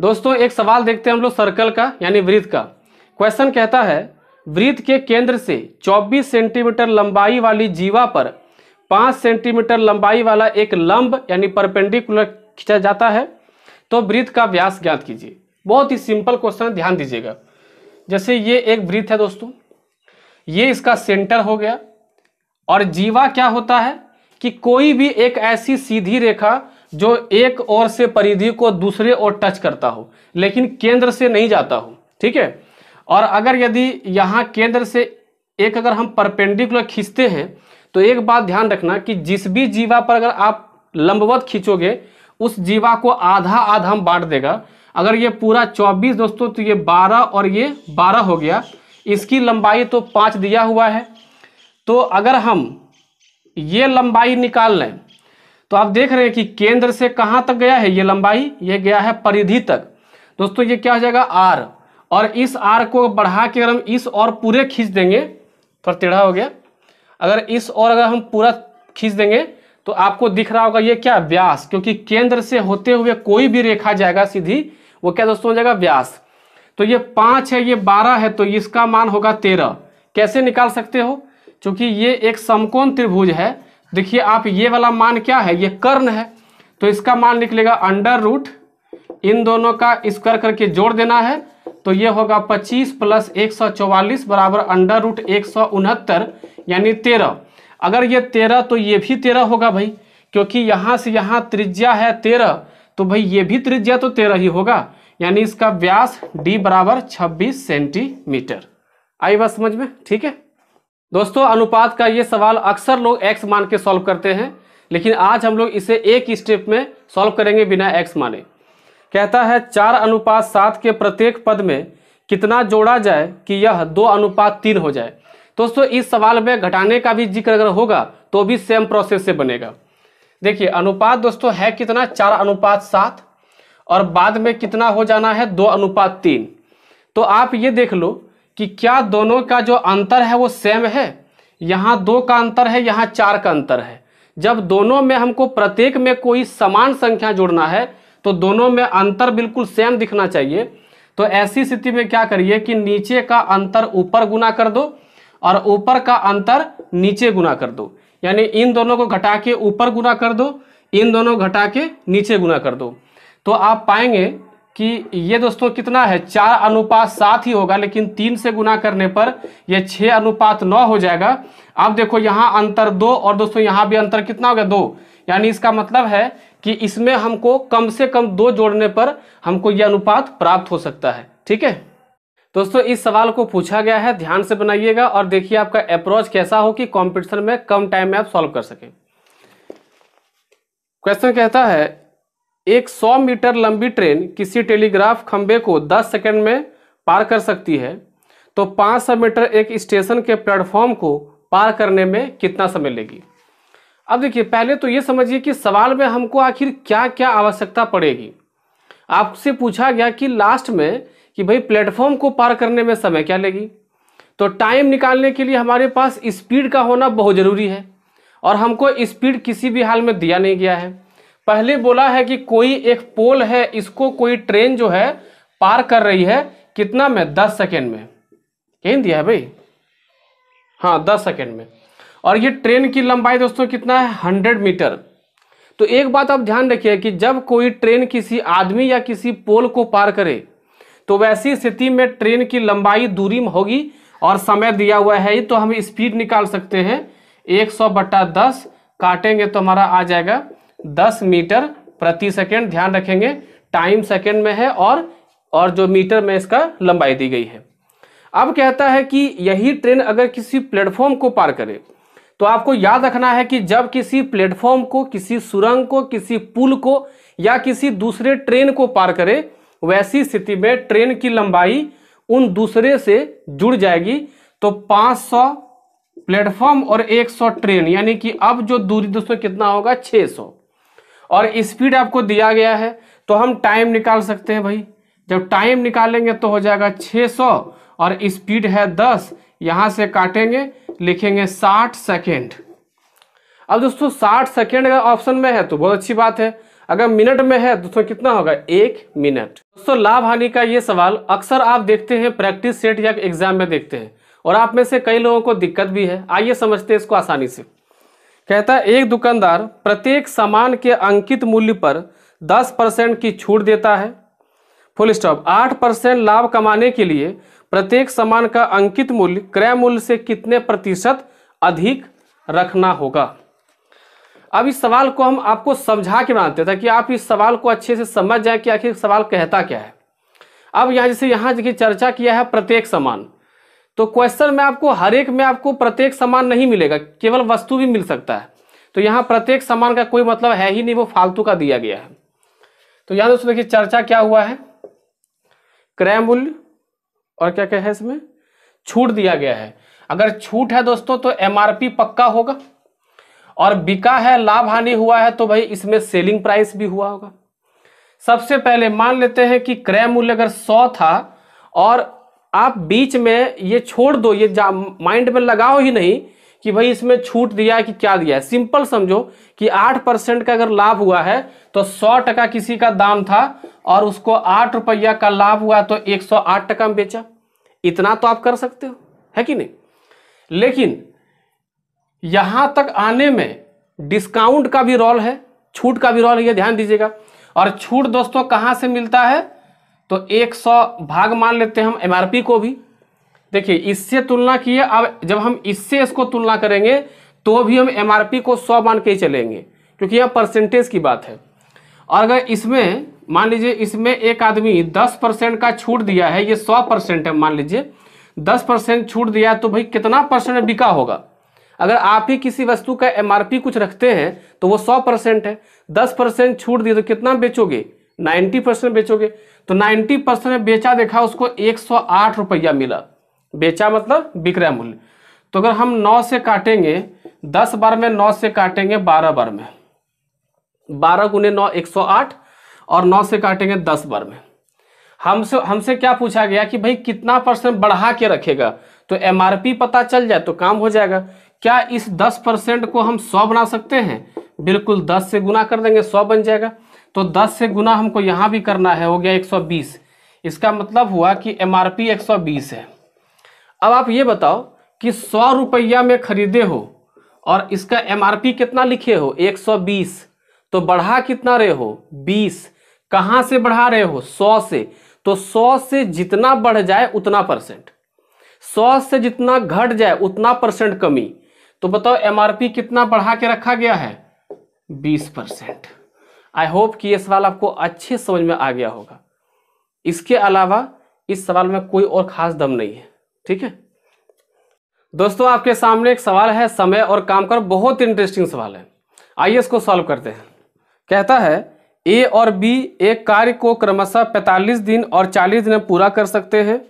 दोस्तों एक सवाल देखते हैं हम लोग सर्कल का यानी वृत्त का क्वेश्चन कहता है वृत्त के केंद्र से 24 सेंटीमीटर लंबाई वाली जीवा पर 5 सेंटीमीटर लंबाई वाला एक लंब यानी परपेंडिकुलर खींचा जाता है तो वृत्त का व्यास ज्ञात कीजिए बहुत ही सिंपल क्वेश्चन ध्यान दीजिएगा जैसे ये एक वृत्त है दोस्तों ये इसका सेंटर हो गया और जीवा क्या होता है कि कोई भी एक ऐसी सीधी रेखा जो एक ओर से परिधि को दूसरे ओर टच करता हो लेकिन केंद्र से नहीं जाता हो ठीक है और अगर यदि यहाँ केंद्र से एक अगर हम परपेंडिकुलर खींचते हैं तो एक बात ध्यान रखना कि जिस भी जीवा पर अगर आप लंबवत खींचोगे उस जीवा को आधा आधा हम बांट देगा अगर ये पूरा 24 दोस्तों तो ये 12 और ये 12 हो गया इसकी लंबाई तो पाँच दिया हुआ है तो अगर हम ये लंबाई निकाल लें तो आप देख रहे हैं कि केंद्र से कहां तक गया है ये लंबाई ये गया है परिधि तक दोस्तों ये क्या हो जाएगा आर और इस आर को बढ़ा के अगर हम इस और पूरे खींच देंगे थोड़ा तो टेढ़ा हो गया अगर इस और अगर हम पूरा खींच देंगे तो आपको दिख रहा होगा ये क्या व्यास क्योंकि केंद्र से होते हुए कोई भी रेखा जाएगा सीधी वो क्या दोस्तों हो जाएगा व्यास तो ये पाँच है ये बारह है तो इसका मान होगा तेरह कैसे निकाल सकते हो क्योंकि ये एक समकोण त्रिभुज है देखिए आप ये वाला मान क्या है ये कर्ण है तो इसका मान निकलेगा अंडर रूट इन दोनों का स्क्वायर करके जोड़ देना है तो ये होगा 25 प्लस एक बराबर अंडर रूट एक यानी 13 अगर ये 13 तो ये भी 13 होगा भाई क्योंकि यहाँ से यहाँ त्रिज्या है 13 तो भाई ये भी त्रिज्या तो 13 ही होगा यानी इसका व्यास d बराबर 26 सेंटीमीटर आई बात समझ में ठीक है दोस्तों अनुपात का ये सवाल अक्सर लोग एक्स मान के सॉल्व करते हैं लेकिन आज हम लोग इसे एक स्टेप में सॉल्व करेंगे बिना एक्स माने कहता है चार अनुपात सात के प्रत्येक पद में कितना जोड़ा जाए कि यह दो अनुपात तीन हो जाए दोस्तों इस सवाल में घटाने का भी जिक्र अगर होगा तो भी सेम प्रोसेस से बनेगा देखिए अनुपात दोस्तों है कितना चार अनुपात सात और बाद में कितना हो जाना है दो अनुपात तीन तो आप ये देख लो कि क्या दोनों का जो अंतर है वो सेम है यहाँ दो का अंतर है यहाँ चार का अंतर है जब दोनों में हमको प्रत्येक में कोई समान संख्या जोड़ना है तो दोनों में अंतर बिल्कुल सेम दिखना चाहिए तो ऐसी स्थिति में क्या करिए कि नीचे का अंतर ऊपर गुना कर दो और ऊपर का अंतर नीचे गुना कर दो यानी इन दोनों को घटा के ऊपर गुना कर दो इन दोनों घटा के नीचे गुना कर दो तो आप पाएंगे कि ये दोस्तों कितना है चार अनुपात सात ही होगा लेकिन तीन से गुना करने पर यह छः अनुपात नौ हो जाएगा अब देखो यहाँ अंतर दो और दोस्तों यहाँ भी अंतर कितना होगा दो यानी इसका मतलब है कि इसमें हमको कम से कम दो जोड़ने पर हमको यह अनुपात प्राप्त हो सकता है ठीक है दोस्तों इस सवाल को पूछा गया है ध्यान से बनाइएगा और देखिए आपका अप्रोच कैसा हो कि कंपटीशन में कम टाइम में आप सॉल्व कर सकें क्वेश्चन कहता है एक 100 मीटर लंबी ट्रेन किसी टेलीग्राफ खंबे को 10 सेकंड में पार कर सकती है तो 500 मीटर एक स्टेशन के प्लेटफॉर्म को पार करने में कितना समय लेगी अब देखिए पहले तो ये समझिए कि सवाल में हमको आखिर क्या क्या आवश्यकता पड़ेगी आपसे पूछा गया कि लास्ट में कि भाई प्लेटफॉर्म को पार करने में समय क्या लेगी तो टाइम निकालने के लिए हमारे पास स्पीड का होना बहुत ज़रूरी है और हमको स्पीड किसी भी हाल में दिया नहीं गया है पहले बोला है कि कोई एक पोल है इसको कोई ट्रेन जो है पार कर रही है कितना में दस सेकेंड में कहीं दिया है भाई हाँ दस सेकेंड में और ये ट्रेन की लंबाई दोस्तों कितना है हंड्रेड मीटर तो एक बात आप ध्यान रखिए कि जब कोई ट्रेन किसी आदमी या किसी पोल को पार करे तो वैसी स्थिति में ट्रेन की लंबाई दूरी में होगी और समय दिया हुआ है ही तो हम स्पीड निकाल सकते हैं एक सौ बट्टा दस काटेंगे तो हमारा आ जाएगा दस मीटर प्रति सेकेंड ध्यान रखेंगे टाइम सेकेंड में है और और जो मीटर में इसका लंबाई दी गई है अब कहता है कि यही ट्रेन अगर किसी प्लेटफॉर्म को पार करे तो आपको याद रखना है कि जब किसी प्लेटफॉर्म को किसी सुरंग को किसी पुल को या किसी दूसरे ट्रेन को पार करे वैसी स्थिति में ट्रेन की लंबाई उन दूसरे से जुड़ जाएगी तो 500 प्लेटफॉर्म और 100 ट्रेन यानी कि अब जो दूरी दोस्तों कितना होगा 600 और स्पीड आपको दिया गया है तो हम टाइम निकाल सकते हैं भाई जब टाइम निकालेंगे तो हो जाएगा 600 और स्पीड है 10 यहां से काटेंगे लिखेंगे 60 सेकेंड अब दोस्तों 60 सेकेंड अगर ऑप्शन में है तो बहुत अच्छी बात है अगर मिनट में है दोस्तों कितना होगा एक मिनट दोस्तों लाभ हानि का ये सवाल अक्सर आप देखते हैं प्रैक्टिस सेट या एग्जाम में देखते हैं और आप में से कई लोगों को दिक्कत भी है आइए समझते हैं इसको आसानी से कहता है एक दुकानदार प्रत्येक सामान के अंकित मूल्य पर 10 परसेंट की छूट देता है फुल स्टॉप 8 परसेंट लाभ कमाने के लिए प्रत्येक सामान का अंकित मूल्य क्रय मूल्य से कितने प्रतिशत अधिक रखना होगा अब इस सवाल को हम आपको समझा के बनाते हैं ताकि आप इस सवाल को अच्छे से समझ जाए कि आखिर सवाल कहता क्या है अब यहाँ जैसे यहाँ देखिए चर्चा किया है प्रत्येक सामान तो क्वेश्चन में आपको हर एक में आपको प्रत्येक सामान नहीं मिलेगा केवल वस्तु भी मिल सकता है तो यहाँ प्रत्येक सामान का कोई मतलब है ही नहीं वो फालतू का दिया गया है तो यहाँ दोस्तों देखिए चर्चा क्या हुआ है क्रय मूल्य और क्या क्या है इसमें छूट दिया गया है अगर छूट है दोस्तों तो एमआरपी पक्का होगा और बिका है लाभ हानि हुआ है तो भाई इसमें सेलिंग प्राइस भी हुआ होगा सबसे पहले मान लेते हैं कि क्रय मूल्य अगर सौ था और आप बीच में ये छोड़ दो ये माइंड में लगाओ ही नहीं कि भाई इसमें छूट दिया है कि क्या दिया है सिंपल समझो कि आठ परसेंट का अगर लाभ हुआ है तो सौ टका किसी का दाम था और उसको आठ रुपया का लाभ हुआ तो एक सौ आठ टका में बेचा इतना तो आप कर सकते हो है कि नहीं लेकिन यहां तक आने में डिस्काउंट का भी रोल है छूट का भी रोल है ध्यान दीजिएगा और छूट दोस्तों कहां से मिलता है तो 100 भाग मान लेते हैं हम एम को भी देखिए इससे तुलना किए अब जब हम इससे इसको तुलना करेंगे तो भी हम एम को 100 मान के ही चलेंगे क्योंकि यह परसेंटेज की बात है और अगर इसमें मान लीजिए इसमें एक आदमी 10 परसेंट का छूट दिया है ये 100 परसेंट है मान लीजिए 10 परसेंट छूट दिया तो भाई कितना परसेंट बिका होगा अगर आप ही किसी वस्तु का एम कुछ रखते हैं तो वो सौ परसेंट है दस परसेंट छूट दिए तो कितना बेचोगे 90 परसेंट बेचोगे तो 90 परसेंट बेचा देखा उसको एक सौ रुपया मिला बेचा मतलब विक्रय मूल्य तो अगर हम 9 से काटेंगे 10 बार में 9 से काटेंगे 12 बार में 12 गुने नौ एक और 9 से काटेंगे 10 बार में हमसे हमसे क्या पूछा गया कि भाई कितना परसेंट बढ़ा के रखेगा तो एम पता चल जाए तो काम हो जाएगा क्या इस 10 परसेंट को हम 100 बना सकते हैं बिल्कुल 10 से गुना कर देंगे 100 बन जाएगा तो 10 से गुना हमको यहाँ भी करना है हो गया 120 इसका मतलब हुआ कि एम आर पी है अब आप ये बताओ कि सौ रुपया में खरीदे हो और इसका एम आर पी कितना लिखे हो 120 तो बढ़ा कितना रहे हो 20 कहाँ से बढ़ा रहे हो 100 से तो 100 से जितना बढ़ जाए उतना परसेंट 100 से जितना घट जाए उतना परसेंट कमी तो बताओ एम कितना बढ़ा के रखा गया है बीस परसेंट आई होप कि ये सवाल आपको अच्छे समझ में आ गया होगा इसके अलावा इस सवाल में कोई और खास दम नहीं है ठीक है दोस्तों आपके सामने एक सवाल है समय और काम कर बहुत इंटरेस्टिंग सवाल है आइए इसको सॉल्व करते हैं कहता है ए और बी एक कार्य को क्रमशः 45 दिन और 40 दिन में पूरा कर सकते हैं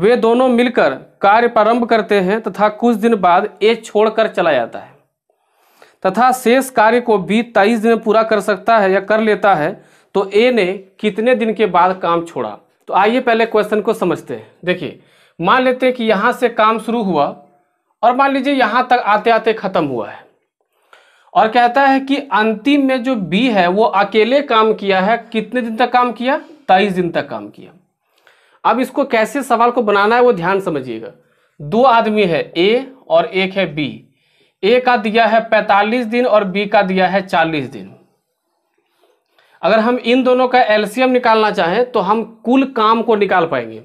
वे दोनों मिलकर कार्य प्रारंभ करते हैं तथा कुछ दिन बाद ए छोड़कर चला जाता है तथा शेष कार्य को बी तेईस दिन में पूरा कर सकता है या कर लेता है तो ए ने कितने दिन के बाद काम छोड़ा तो आइए पहले क्वेश्चन को समझते हैं देखिए मान लेते हैं कि यहाँ से काम शुरू हुआ और मान लीजिए यहाँ तक आते आते ख़त्म हुआ है और कहता है कि अंतिम में जो बी है वो अकेले काम किया है कितने दिन तक काम किया तेईस दिन तक काम किया अब इसको कैसे सवाल को बनाना है वो ध्यान समझिएगा दो आदमी है ए और एक है बी ए का दिया है 45 दिन और बी का दिया है 40 दिन अगर हम इन दोनों का एलसीएम निकालना चाहें तो हम कुल काम को निकाल पाएंगे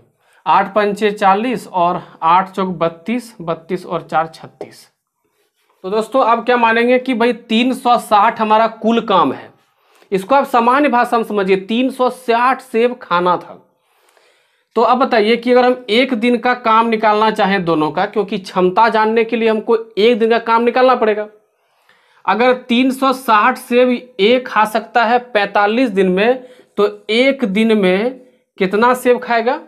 आठ पंचे चालीस और आठ चौक बत्तीस बत्तीस और चार छत्तीस तो दोस्तों आप क्या मानेंगे कि भाई 360 हमारा कुल काम है इसको आप सामान्य भाषा में समझिए 360 सेब खाना था तो अब बताइए कि अगर हम एक दिन का काम निकालना चाहें दोनों का क्योंकि क्षमता जानने के लिए हमको एक दिन का काम निकालना पड़ेगा अगर 360 से भी एक खा सकता है 45 दिन में तो एक दिन में कितना सेब खाएगा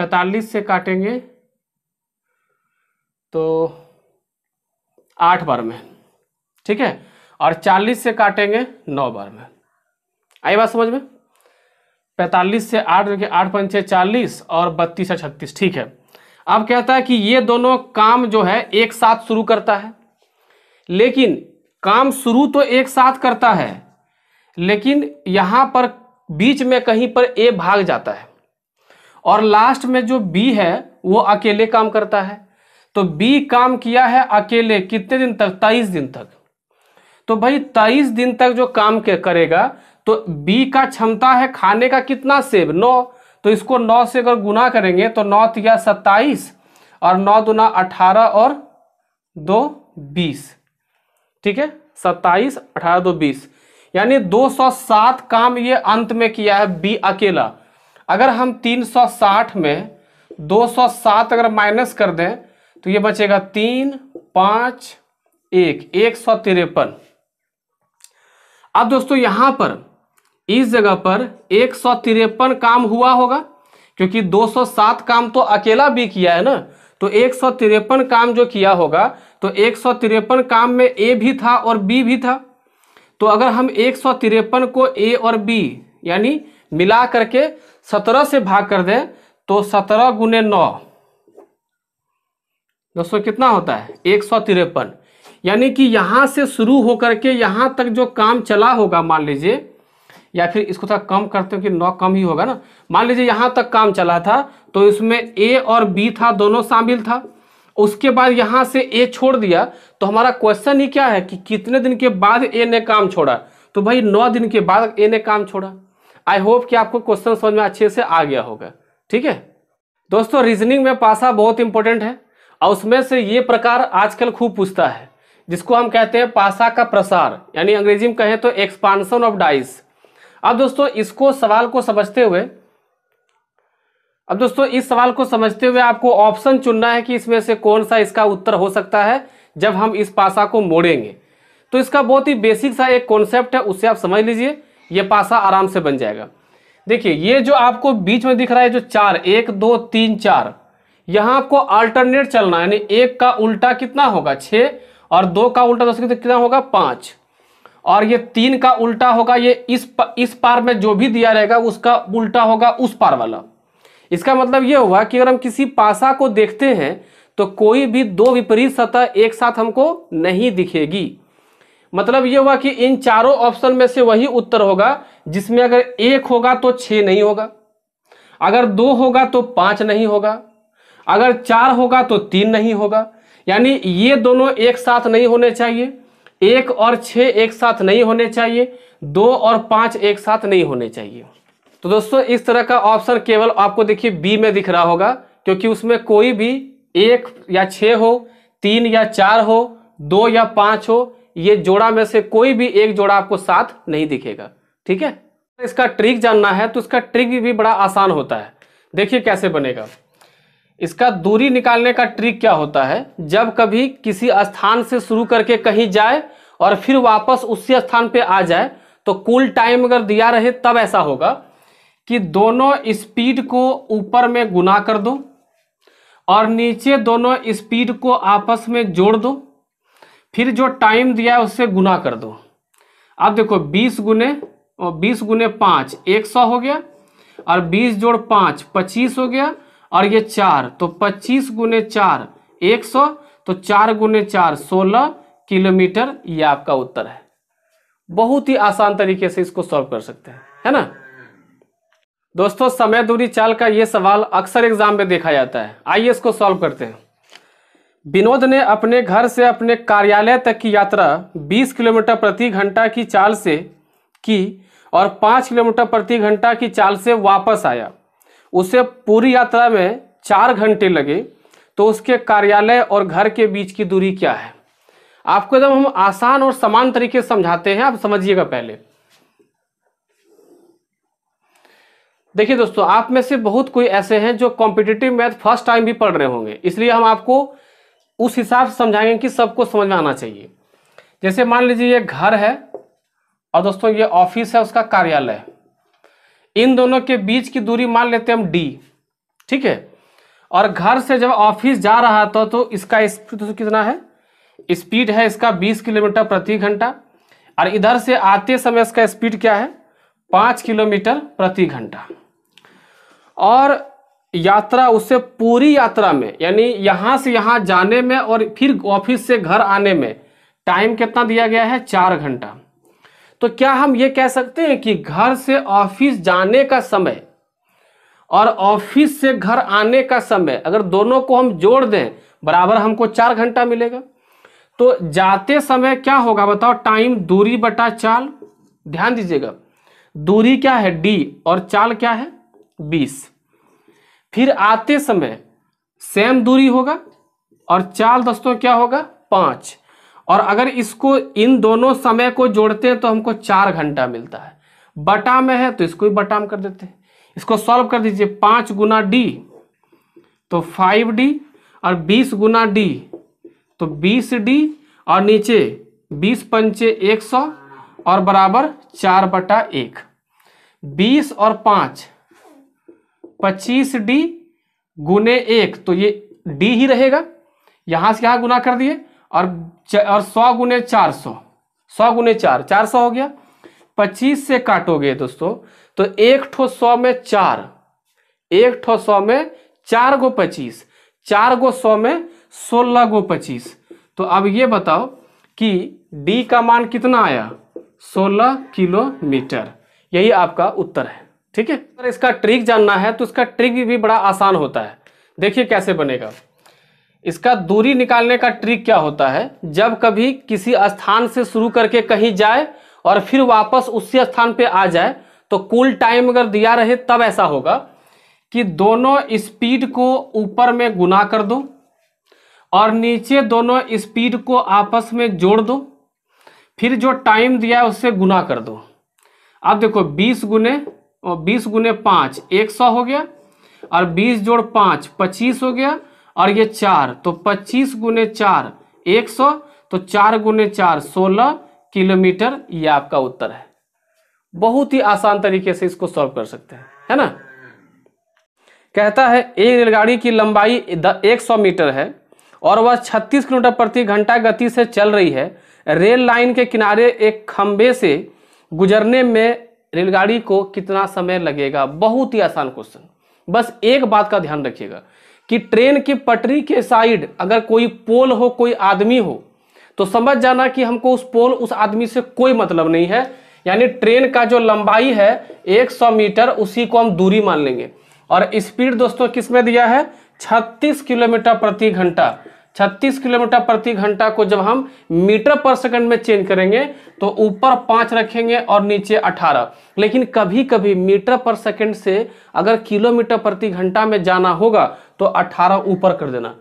45 से काटेंगे तो आठ बार में ठीक है और 40 से काटेंगे नौ बार में आई बात समझ में पैंतालीस से आठ जो कि आठ पंचे चालीस और बत्तीस से छत्तीस ठीक है अब कहता है कि ये दोनों काम जो है एक साथ शुरू करता है लेकिन काम शुरू तो एक साथ करता है लेकिन यहाँ पर बीच में कहीं पर ए भाग जाता है और लास्ट में जो बी है वो अकेले काम करता है तो बी काम किया है अकेले कितने दिन तक तेईस दिन तक तो भाई तेईस दिन तक जो काम करेगा तो बी का क्षमता है खाने का कितना सेब नौ तो इसको नौ से अगर गुना करेंगे तो नौ तिया सत्ताईस और नौ दुना अठारह और दो बीस ठीक है सत्ताईस अठारह दो बीस यानी सात काम ये अंत में किया है बी अकेला अगर हम तीन सौ साठ में दो सौ सात अगर माइनस कर दें तो ये बचेगा तीन पाँच एक एक सौ तिरपन अब दोस्तों यहां पर इस जगह पर एक काम हुआ होगा क्योंकि 207 काम तो अकेला भी किया है ना तो एक काम जो किया होगा तो एक काम में ए भी था और बी भी था तो अगर हम एक को ए और बी यानी मिला करके सत्रह से भाग कर दें तो सत्रह गुने नौ दोस्तों कितना होता है एक सौ तिरपन यानी कि यहां से शुरू होकर के यहां तक जो काम चला होगा मान लीजिए या फिर इसको थोड़ा कम करते हो कि नौ कम ही होगा ना मान लीजिए यहाँ तक काम चला था तो इसमें ए और बी था दोनों शामिल था उसके बाद यहाँ से ए छोड़ दिया तो हमारा क्वेश्चन ही क्या है कि कितने दिन के बाद ए ने काम छोड़ा तो भाई नौ दिन के बाद ए ने काम छोड़ा आई होप कि आपको क्वेश्चन समझ में अच्छे से आ गया होगा ठीक है दोस्तों रीजनिंग में पासा बहुत इंपॉर्टेंट है और उसमें से ये प्रकार आजकल खूब पूछता है जिसको हम कहते हैं पासा का प्रसार यानी अंग्रेजी में कहें तो एक्सपांसन ऑफ डाइस अब दोस्तों इसको सवाल को समझते हुए अब दोस्तों इस सवाल को समझते हुए आपको ऑप्शन चुनना है कि इसमें से कौन सा इसका उत्तर हो सकता है जब हम इस पासा को मोड़ेंगे तो इसका बहुत ही बेसिक सा एक कॉन्सेप्ट है उससे आप समझ लीजिए ये पासा आराम से बन जाएगा देखिए ये जो आपको बीच में दिख रहा है जो चार एक दो तीन चार यहां आपको अल्टरनेट चलना है यानी एक का उल्टा कितना होगा छ और दो का उल्टा दस कितना होगा पांच और ये तीन का उल्टा होगा ये इस प, इस पार में जो भी दिया रहेगा उसका उल्टा होगा उस पार वाला इसका मतलब ये हुआ कि अगर हम किसी पासा को देखते हैं तो कोई भी दो विपरीत सतह एक साथ हमको नहीं दिखेगी मतलब ये हुआ कि इन चारों ऑप्शन में से वही उत्तर होगा जिसमें अगर एक होगा तो छ नहीं होगा अगर दो होगा तो पाँच नहीं होगा अगर चार होगा तो तीन नहीं होगा यानी ये दोनों एक साथ नहीं होने चाहिए एक और छः एक साथ नहीं होने चाहिए दो और पाँच एक साथ नहीं होने चाहिए तो दोस्तों इस तरह का ऑप्शन केवल आपको देखिए बी में दिख रहा होगा क्योंकि उसमें कोई भी एक या छ हो तीन या चार हो दो या पांच हो ये जोड़ा में से कोई भी एक जोड़ा आपको साथ नहीं दिखेगा ठीक है इसका ट्रिक जानना है तो इसका ट्रिक भी, भी बड़ा आसान होता है देखिए कैसे बनेगा इसका दूरी निकालने का ट्रिक क्या होता है जब कभी किसी स्थान से शुरू करके कहीं जाए और फिर वापस उसी स्थान पे आ जाए तो कुल टाइम अगर दिया रहे तब ऐसा होगा कि दोनों स्पीड को ऊपर में गुना कर दो और नीचे दोनों स्पीड को आपस में जोड़ दो फिर जो टाइम दिया है उससे गुना कर दो अब देखो 20 गुने बीस 20 गुने पाँच एक सौ हो गया और 20 जोड़ पाँच पच्चीस हो गया और ये चार तो पच्चीस गुने चार एक सौ तो चार गुने चार सोलह किलोमीटर ये आपका उत्तर है बहुत ही आसान तरीके से इसको सॉल्व कर सकते हैं है ना दोस्तों समय दूरी चाल का ये सवाल अक्सर एग्जाम में देखा जाता है आइए इसको सॉल्व करते हैं विनोद ने अपने घर से अपने कार्यालय तक की यात्रा 20 किलोमीटर प्रति घंटा की चाल से की और 5 किलोमीटर प्रति घंटा की चाल से वापस आया उसे पूरी यात्रा में चार घंटे लगे तो उसके कार्यालय और घर के बीच की दूरी क्या है आपको जब हम आसान और समान तरीके समझाते हैं आप समझिएगा पहले देखिए दोस्तों आप में से बहुत कोई ऐसे हैं जो कॉम्पिटिटिव मैथ फर्स्ट टाइम भी पढ़ रहे होंगे इसलिए हम आपको उस हिसाब से समझाएंगे कि सबको समझ में आना चाहिए जैसे मान लीजिए ये घर है और दोस्तों ये ऑफिस है उसका कार्यालय है इन दोनों के बीच की दूरी मान लेते हैं हम डी ठीक है और घर से जब ऑफिस जा रहा था तो इसका स्पीड तो कितना है स्पीड है इसका 20 किलोमीटर प्रति घंटा और इधर से आते समय इसका स्पीड क्या है पाँच किलोमीटर प्रति घंटा और यात्रा उससे पूरी यात्रा में यानी यहाँ से यहाँ जाने में और फिर ऑफिस से घर आने में टाइम कितना दिया गया है चार घंटा तो क्या हम ये कह सकते हैं कि घर से ऑफिस जाने का समय और ऑफिस से घर आने का समय अगर दोनों को हम जोड़ दें बराबर हमको चार घंटा मिलेगा तो जाते समय क्या होगा बताओ टाइम दूरी बटा चाल ध्यान दीजिएगा दूरी क्या है डी और चाल क्या है बीस फिर आते समय सेम दूरी होगा और चाल दोस्तों क्या होगा पांच और अगर इसको इन दोनों समय को जोड़ते हैं तो हमको चार घंटा मिलता है बटा में है तो इसको भी बटा में कर देते हैं इसको सॉल्व कर दीजिए पाँच गुना डी तो फाइव डी और बीस गुना डी तो बीस डी और नीचे बीस पंचे एक सौ और बराबर चार बटा एक बीस और पाँच पच्चीस डी गुने एक तो ये डी ही रहेगा यहां से यहाँ गुना कर दिए और और सौ गुने चार सौ सौ गुने चार चार सौ हो गया पच्चीस से काटोगे दोस्तों तो एक ठो सौ में चार एक ठो सौ में चार गो पच्चीस चार गो सौ में सोलह गो पच्चीस तो अब ये बताओ कि डी का मान कितना आया सोलह किलोमीटर यही आपका उत्तर है ठीक है अगर इसका ट्रिक जानना है तो इसका ट्रिक भी, भी बड़ा आसान होता है देखिए कैसे बनेगा इसका दूरी निकालने का ट्रिक क्या होता है जब कभी किसी स्थान से शुरू करके कहीं जाए और फिर वापस उसी स्थान पे आ जाए तो कुल टाइम अगर दिया रहे तब ऐसा होगा कि दोनों स्पीड को ऊपर में गुना कर दो और नीचे दोनों स्पीड को आपस में जोड़ दो फिर जो टाइम दिया है उससे गुना कर दो अब देखो बीस गुने और बीस गुने पाँच एक सौ हो गया और बीस जोड़ पाँच पच्चीस हो गया और ये चार तो पच्चीस गुने चार एक सौ तो चार गुने चार सोलह किलोमीटर ये आपका उत्तर है बहुत ही आसान तरीके से इसको सॉल्व कर सकते हैं है ना कहता है एक रेलगाड़ी की लंबाई एक सौ मीटर है और वह छत्तीस किलोमीटर प्रति घंटा गति से चल रही है रेल लाइन के किनारे एक खंबे से गुजरने में रेलगाड़ी को कितना समय लगेगा बहुत ही आसान क्वेश्चन बस एक बात का ध्यान रखिएगा कि ट्रेन की पटरी के साइड अगर कोई पोल हो कोई आदमी हो तो समझ जाना कि हमको उस पोल उस आदमी से कोई मतलब नहीं है यानी ट्रेन का जो लंबाई है 100 मीटर उसी को हम दूरी मान लेंगे और स्पीड दोस्तों किस में दिया है 36 किलोमीटर प्रति घंटा छत्तीस किलोमीटर प्रति घंटा को जब हम मीटर पर सेकंड में चेंज करेंगे तो ऊपर पांच रखेंगे और नीचे अठारह लेकिन कभी कभी मीटर पर सेकंड से अगर किलोमीटर प्रति घंटा में जाना होगा तो अठारह ऊपर कर देना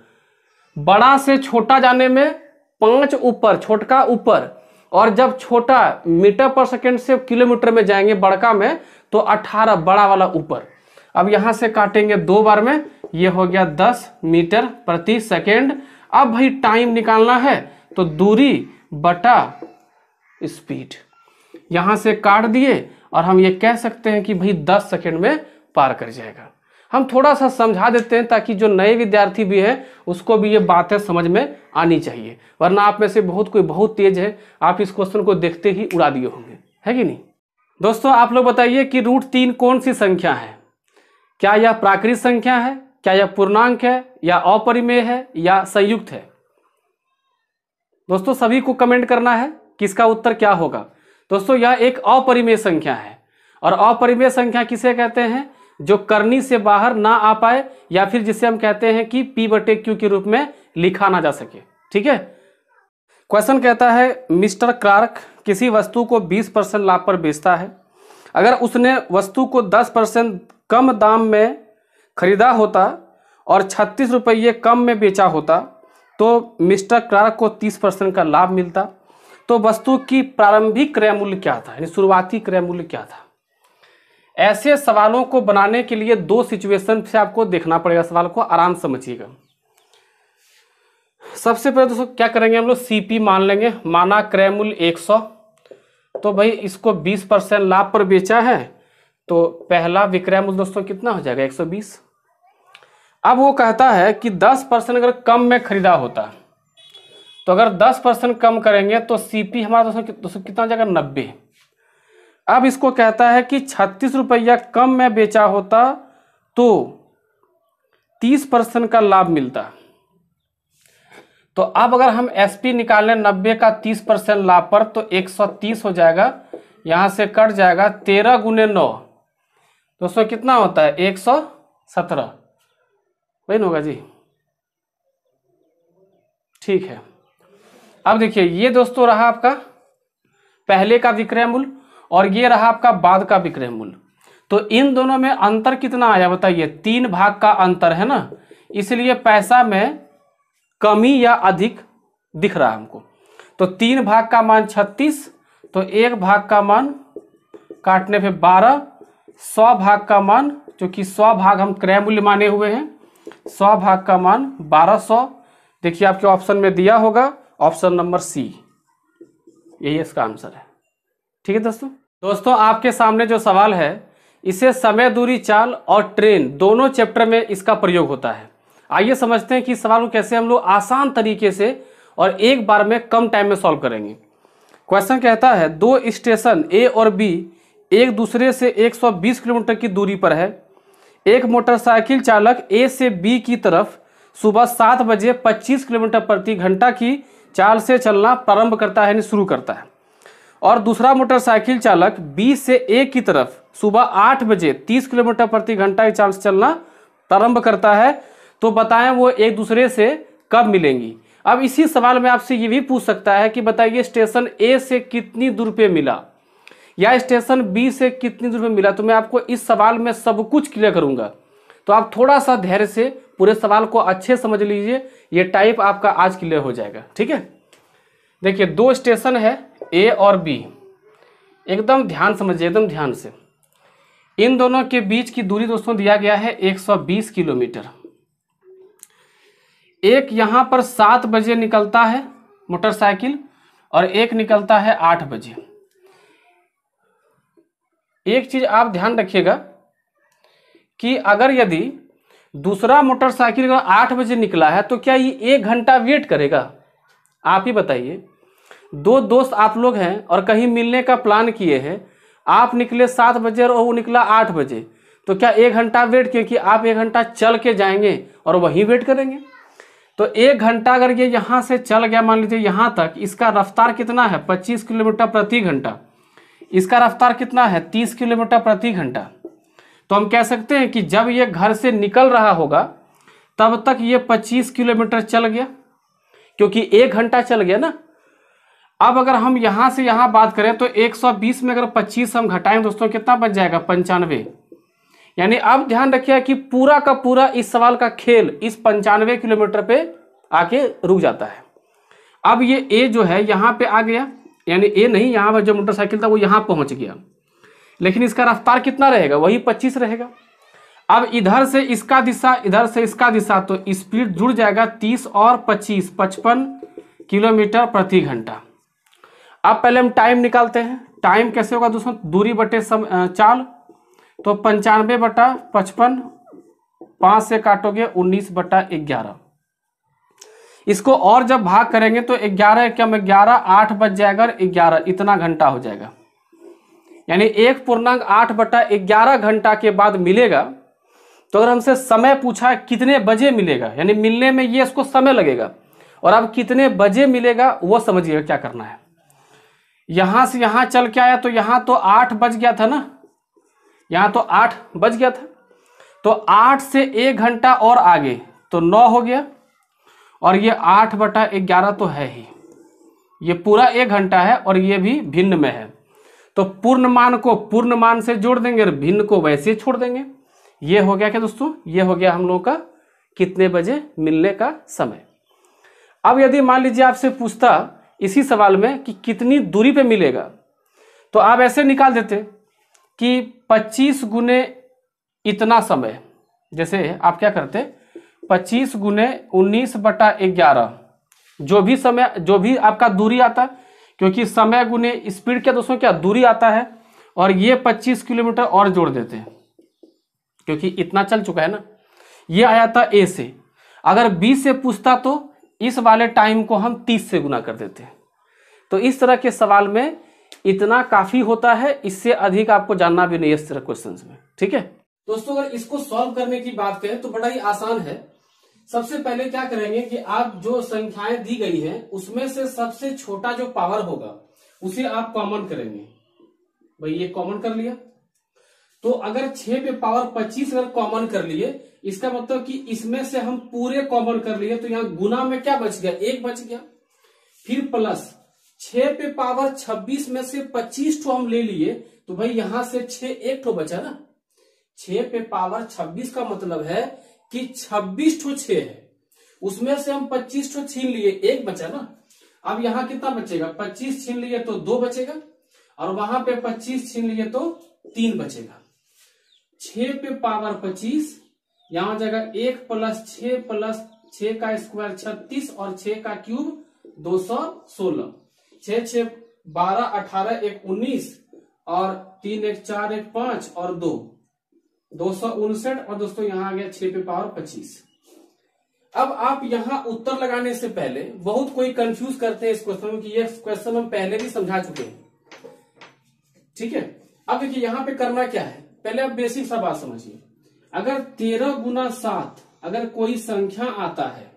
बड़ा से छोटा जाने में पांच ऊपर छोटका ऊपर और जब छोटा मीटर पर सेकंड से किलोमीटर में जाएंगे बड़का में तो अठारह बड़ा वाला ऊपर अब यहां से काटेंगे दो बार में ये हो गया दस मीटर प्रति सेकेंड अब भाई टाइम निकालना है तो दूरी बटा स्पीड यहां से काट दिए और हम ये कह सकते हैं कि भाई 10 सेकंड में पार कर जाएगा हम थोड़ा सा समझा देते हैं ताकि जो नए विद्यार्थी भी हैं उसको भी ये बातें समझ में आनी चाहिए वरना आप में से बहुत कोई बहुत तेज है आप इस क्वेश्चन को देखते ही उड़ा दिए होंगे है कि नहीं दोस्तों आप लोग बताइए कि रूट तीन कौन सी संख्या है क्या यह प्राकृत संख्या है क्या यह पूर्णांक है या अपरिमेय है या संयुक्त है दोस्तों सभी को कमेंट करना है कि इसका उत्तर क्या होगा दोस्तों यह एक अपरिमेय संख्या है और अपरिमेय संख्या किसे कहते हैं जो करनी से बाहर ना आ पाए या फिर जिसे हम कहते हैं कि पी बटे क्यू के रूप में लिखा ना जा सके ठीक है क्वेश्चन कहता है मिस्टर क्लार्क किसी वस्तु को 20 परसेंट लाभ पर बेचता है अगर उसने वस्तु को 10 परसेंट कम दाम में खरीदा होता और छत्तीस रुपये कम में बेचा होता तो मिस्टर क्लार्क को तीस परसेंट का लाभ मिलता तो वस्तु की प्रारंभिक क्रय मूल्य क्या था यानी शुरुआती क्रय मूल्य क्या था ऐसे सवालों को बनाने के लिए दो सिचुएशन से आपको देखना पड़ेगा सवाल को आराम समझिएगा सबसे पहले दोस्तों क्या करेंगे हम लोग सीपी मान लेंगे माना क्रय मूल्य 100 तो भाई इसको 20 परसेंट लाभ पर बेचा है तो पहला विक्रय मूल्य दोस्तों कितना हो जाएगा 120 अब वो कहता है कि दस परसेंट अगर कम में खरीदा होता तो अगर दस परसेंट कम करेंगे तो सीपी हमारा दोस्तों दोस्तों कितना जगह नब्बे अब इसको कहता है कि छत्तीस रुपया कम में बेचा होता तो तीस परसेंट का लाभ मिलता तो अब अगर हम एसपी निकालें नब्बे का तीस परसेंट लाभ पर तो एक सौ तीस हो जाएगा यहाँ से कट जाएगा तेरह गुने नौ दोस्तों कितना होता है एक सौ सत्रह वही होगा जी ठीक है अब देखिए ये दोस्तों रहा आपका पहले का विक्रय मूल्य और ये रहा आपका बाद का विक्रय मूल्य तो इन दोनों में अंतर कितना आया बताइए तीन भाग का अंतर है ना इसलिए पैसा में कमी या अधिक दिख रहा हमको तो तीन भाग का मान छत्तीस तो एक भाग का मान काटने पे बारह सौ भाग का मान क्योंकि सौ भाग हम क्रय मूल्य माने हुए हैं सौ भाग का मान बारह सौ देखिए आपके ऑप्शन में दिया होगा ऑप्शन नंबर सी यही इसका आंसर है ठीक है दोस्तों दोस्तों आपके सामने जो सवाल है इसे समय दूरी चाल और ट्रेन दोनों चैप्टर में इसका प्रयोग होता है आइए समझते हैं कि इस सवाल को कैसे हम लोग आसान तरीके से और एक बार में कम टाइम में सॉल्व करेंगे क्वेश्चन कहता है दो स्टेशन ए और बी एक दूसरे से 120 किलोमीटर की दूरी पर है एक मोटरसाइकिल चालक ए से बी की तरफ सुबह सात बजे 25 किलोमीटर प्रति घंटा की चाल से चलना प्रारंभ करता है यानी शुरू करता है और दूसरा मोटरसाइकिल चालक बी से ए की तरफ सुबह आठ बजे तीस किलोमीटर प्रति घंटा की चाल से चलना प्रारंभ करता है तो बताएं वो एक दूसरे से कब मिलेंगी अब इसी सवाल में आपसे ये भी पूछ सकता है कि बताइए स्टेशन ए से कितनी दूर पे मिला या स्टेशन बी से कितनी दूर पर मिला तो मैं आपको इस सवाल में सब कुछ क्लियर करूंगा तो आप थोड़ा सा धैर्य से पूरे सवाल को अच्छे समझ लीजिए ये टाइप आपका आज क्लियर हो जाएगा ठीक है देखिए दो स्टेशन है ए और बी एकदम ध्यान समझिए एकदम ध्यान से इन दोनों के बीच की दूरी दोस्तों दिया गया है 120 किलोमीटर एक यहां पर सात बजे निकलता है मोटरसाइकिल और एक निकलता है आठ बजे एक चीज़ आप ध्यान रखिएगा कि अगर यदि दूसरा मोटरसाइकिल का आठ बजे निकला है तो क्या ये एक घंटा वेट करेगा आप ही बताइए दो दोस्त आप लोग हैं और कहीं मिलने का प्लान किए हैं आप निकले सात बजे और वो निकला आठ बजे तो क्या एक घंटा वेट क्योंकि आप एक घंटा चल के जाएंगे और वहीं वेट करेंगे तो एक घंटा अगर ये यहाँ से चल गया मान लीजिए यहाँ तक इसका रफ्तार कितना है पच्चीस किलोमीटर प्रति घंटा इसका रफ्तार कितना है तीस किलोमीटर प्रति घंटा तो हम कह सकते हैं कि जब ये घर से निकल रहा होगा तब तक ये पच्चीस किलोमीटर चल गया क्योंकि एक घंटा चल गया ना अब अगर हम यहाँ से यहाँ बात करें तो 120 में अगर 25 हम घटाएं दोस्तों कितना बच जाएगा पंचानवे यानी अब ध्यान रखिए कि पूरा का पूरा इस सवाल का खेल इस पंचानवे किलोमीटर पे आके रुक जाता है अब ये ए जो है यहाँ पे आ गया यानी ये नहीं यहाँ पर जो मोटरसाइकिल था वो यहाँ पहुँच गया लेकिन इसका रफ्तार कितना रहेगा वही पच्चीस रहेगा अब इधर से इसका दिशा इधर से इसका दिशा तो स्पीड जुड़ जाएगा तीस और पच्चीस पचपन किलोमीटर प्रति घंटा अब पहले हम टाइम निकालते हैं टाइम कैसे होगा दोस्तों दूरी बटे सम चाल तो पंचानवे बटा पचपन पाँच से काटोगे उन्नीस बटा ग्यारह इसको और जब भाग करेंगे तो ग्यारह कम ग्यारह आठ बज जाएगा ग्यारह इतना घंटा हो जाएगा यानी एक पूर्णांक आठ बटा ग्यारह घंटा के बाद मिलेगा तो अगर हमसे समय पूछा कितने बजे मिलेगा यानी मिलने में ये इसको समय लगेगा और अब कितने बजे मिलेगा वो समझिएगा क्या करना है यहां से यहां चल के आया तो यहां तो आठ बज गया था ना यहां तो आठ बज गया था तो आठ से एक घंटा और आगे तो नौ हो गया और ये आठ बटा ग्यारह तो है ही ये पूरा एक घंटा है और ये भी भिन्न में है तो पूर्ण मान को पूर्ण मान से जोड़ देंगे और भिन्न को वैसे छोड़ देंगे ये हो गया क्या दोस्तों ये हो गया हम लोगों का कितने बजे मिलने का समय अब यदि मान लीजिए आपसे पूछता इसी सवाल में कि कितनी दूरी पे मिलेगा तो आप ऐसे निकाल देते कि 25 गुने इतना समय जैसे आप क्या करते पच्चीस गुने उन्नीस बटा ग्यारह जो भी समय जो भी आपका दूरी आता है क्योंकि समय गुने स्पीड क्या दोस्तों क्या दूरी आता है और ये पच्चीस किलोमीटर और जोड़ देते हैं क्योंकि इतना चल चुका है ना ये आया था ए से अगर बी से पूछता तो इस वाले टाइम को हम तीस से गुना कर देते हैं तो इस तरह के सवाल में इतना काफ़ी होता है इससे अधिक आपको जानना भी नहीं है इस तरह क्वेश्चन में ठीक है दोस्तों अगर इसको सॉल्व करने की बात करें तो बड़ा ही आसान है सबसे पहले क्या करेंगे कि आप जो संख्याएं दी गई हैं उसमें से सबसे छोटा जो पावर होगा उसे आप कॉमन करेंगे भाई ये कॉमन कर लिया तो अगर छह पे पावर पच्चीस अगर कॉमन कर लिए इसका मतलब कि इसमें से हम पूरे कॉमन कर लिए तो यहाँ गुना में क्या बच गया एक बच गया फिर प्लस छह पे पावर छब्बीस में से पच्चीस ठो हम ले लिए तो भाई यहां से छह एक ठो बचा ना छह पे पावर छब्बीस का मतलब है कि छब्बीस ठो छे है उसमें से हम पच्चीस ठो छीन लिए एक बचा ना अब यहाँ कितना बचेगा पच्चीस छीन लिए तो दो बचेगा और वहां पे पच्चीस छीन लिए तो तीन बचेगा छ पे पावर पच्चीस यहां जगह एक प्लस छ प्लस छ का स्क्वायर छत्तीस और छ का क्यूब दो सौ सोलह छ छ बारह अठारह एक उन्नीस और तीन एक चार एक पांच और दो दो सौ उनसठ और दोस्तों यहां आ गया छह पे पावर पच्चीस अब आप यहां उत्तर लगाने से पहले बहुत कोई कंफ्यूज करते हैं इस क्वेश्चन में कि ये क्वेश्चन हम पहले भी समझा चुके हैं ठीक है अब देखिए यहां पे करना क्या है पहले आप बेसिक सा बात समझिए अगर तेरह गुना सात अगर कोई संख्या आता है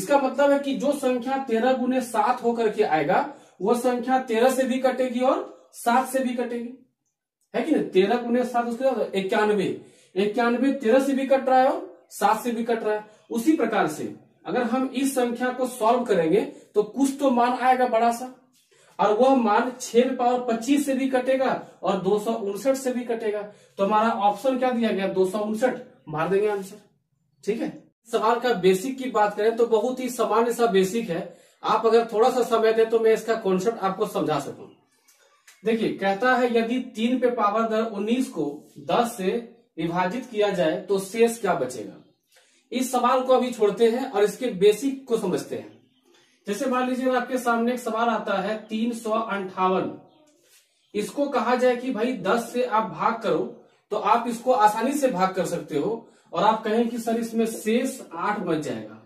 इसका मतलब है कि जो संख्या तेरह गुने सात होकर के आएगा वह संख्या तेरह से भी कटेगी और सात से भी कटेगी है कि नहीं तेरह गुने सात उसके इक्यानवे इक्यानवे तेरह से भी कट रहा है और सात से भी कट रहा है उसी प्रकार से अगर हम इस संख्या को सॉल्व करेंगे तो कुछ तो मान आएगा बड़ा सा और वह मान छह पावर पच्चीस से भी कटेगा और दो से भी कटेगा तो हमारा ऑप्शन क्या दिया गया दो मार देंगे आंसर ठीक है सवाल का बेसिक की बात करें तो बहुत ही सामान्य सा बेसिक है आप अगर थोड़ा सा समय दे तो मैं इसका कॉन्सेप्ट आपको समझा सकूं देखिए कहता है यदि तीन पे पावर दर उन्नीस को दस से विभाजित किया जाए तो शेष क्या बचेगा इस सवाल को अभी छोड़ते हैं और इसके बेसिक को समझते हैं जैसे मान लीजिए आपके सामने एक सवाल आता है तीन सौ अंठावन इसको कहा जाए कि भाई दस से आप भाग करो तो आप इसको आसानी से भाग कर सकते हो और आप कहें कि सर इसमें शेष आठ बच जाएगा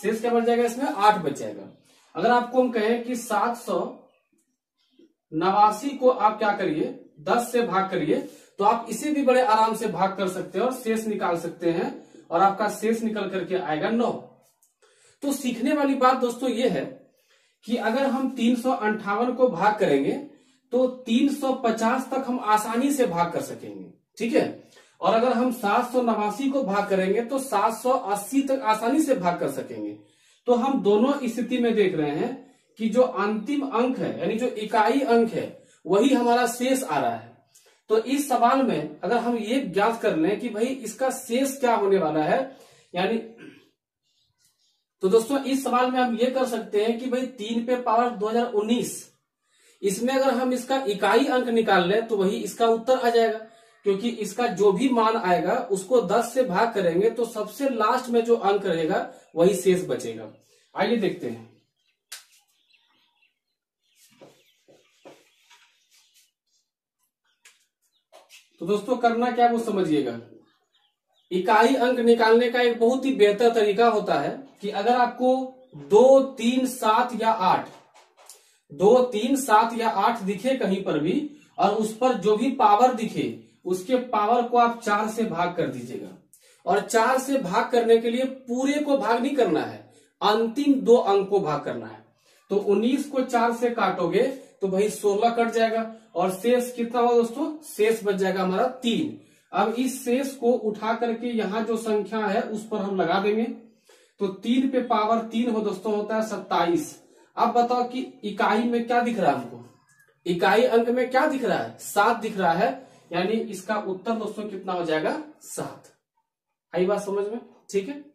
शेष क्या बच जाएगा इसमें आठ बच जाएगा अगर आपको हम कहें कि सात सौ नवासी को आप क्या करिए दस से भाग करिए तो आप इसे भी बड़े आराम से भाग कर सकते हैं और शेष निकाल सकते हैं और आपका शेष निकल करके आएगा नौ तो सीखने वाली बात दोस्तों ये है कि अगर हम तीन को भाग करेंगे तो 350 तक हम आसानी से भाग कर सकेंगे ठीक है और अगर हम सात को भाग करेंगे तो 780 तक आसानी से भाग कर सकेंगे तो हम दोनों स्थिति में देख रहे हैं कि जो अंतिम अंक है यानी जो इकाई अंक है वही हमारा शेष आ रहा है तो इस सवाल में अगर हम ये ज्ञात कर लें कि भाई इसका शेष क्या होने वाला है यानी तो दोस्तों इस सवाल में हम ये कर सकते हैं कि भाई तीन पे पावर 2019 इसमें अगर हम इसका इकाई अंक निकाल लें तो वही इसका उत्तर आ जाएगा क्योंकि इसका जो भी मान आएगा उसको 10 से भाग करेंगे तो सबसे लास्ट में जो अंक रहेगा वही शेष बचेगा आइए देखते हैं तो दोस्तों करना क्या वो समझिएगा इकाई अंक निकालने का एक बहुत ही बेहतर तरीका होता है कि अगर आपको दो तीन सात या आठ दो तीन सात या आठ दिखे कहीं पर भी और उस पर जो भी पावर दिखे उसके पावर को आप चार से भाग कर दीजिएगा और चार से भाग करने के लिए पूरे को भाग नहीं करना है अंतिम दो अंक को भाग करना है तो उन्नीस को चार से काटोगे तो भाई सोलह कट जाएगा और शेष कितना होगा दोस्तों शेष बच जाएगा हमारा तीन अब इस शेष को उठा करके यहाँ जो संख्या है उस पर हम लगा देंगे तो तीन पे पावर तीन हो दोस्तों होता है सत्ताईस अब बताओ कि इकाई में क्या दिख रहा है हमको इकाई अंक में क्या दिख रहा है सात दिख रहा है यानी इसका उत्तर दोस्तों कितना हो जाएगा सात आई बात समझ में ठीक है